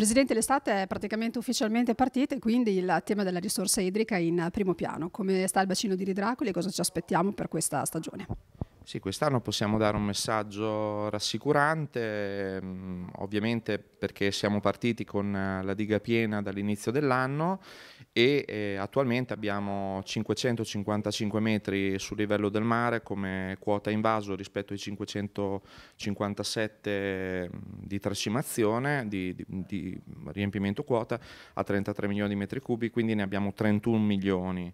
Presidente, l'estate è praticamente ufficialmente partita e quindi il tema della risorsa idrica è in primo piano. Come sta il bacino di Ridracoli e cosa ci aspettiamo per questa stagione? Sì, quest'anno possiamo dare un messaggio rassicurante, mm, ovviamente perché siamo partiti con la diga piena dall'inizio dell'anno e eh, attualmente abbiamo 555 metri sul livello del mare come quota invaso rispetto ai 557 di trascimazione, di, di, di riempimento quota a 33 milioni di metri cubi, quindi ne abbiamo 31 milioni.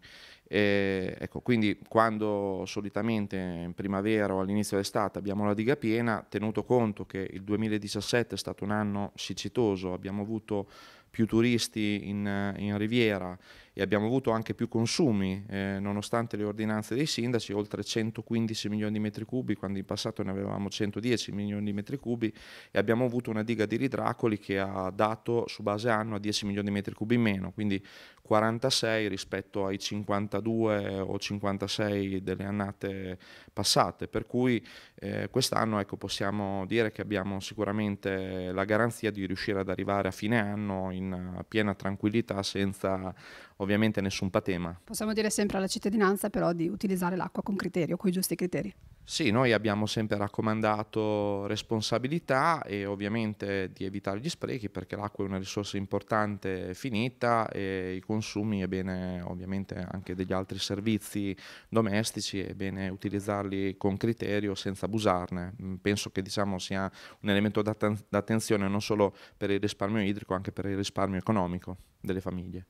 E, ecco, quindi quando solitamente in primavera o all'inizio dell'estate abbiamo la diga piena, tenuto conto che il 2017 è stato un anno siccitoso, abbiamo avuto più turisti in, in riviera e abbiamo avuto anche più consumi, eh, nonostante le ordinanze dei sindaci, oltre 115 milioni di metri cubi, quando in passato ne avevamo 110 milioni di metri cubi, e abbiamo avuto una diga di ridracoli che ha dato su base anno 10 milioni di metri cubi in meno, quindi 46 rispetto ai 52 o 56 delle annate passate, per cui eh, quest'anno ecco, possiamo dire che abbiamo sicuramente la garanzia di riuscire ad arrivare a fine anno in piena tranquillità senza ovviamente nessun patema. Possiamo dire sempre alla cittadinanza però di utilizzare l'acqua con criterio, con i giusti criteri. Sì, noi abbiamo sempre raccomandato responsabilità e ovviamente di evitare gli sprechi perché l'acqua è una risorsa importante finita e i consumi è bene ovviamente anche degli altri servizi domestici, è bene utilizzarli con criterio senza abusarne. Mm, penso che diciamo, sia un elemento d'attenzione non solo per il risparmio idrico, anche per il risparmio economico delle famiglie.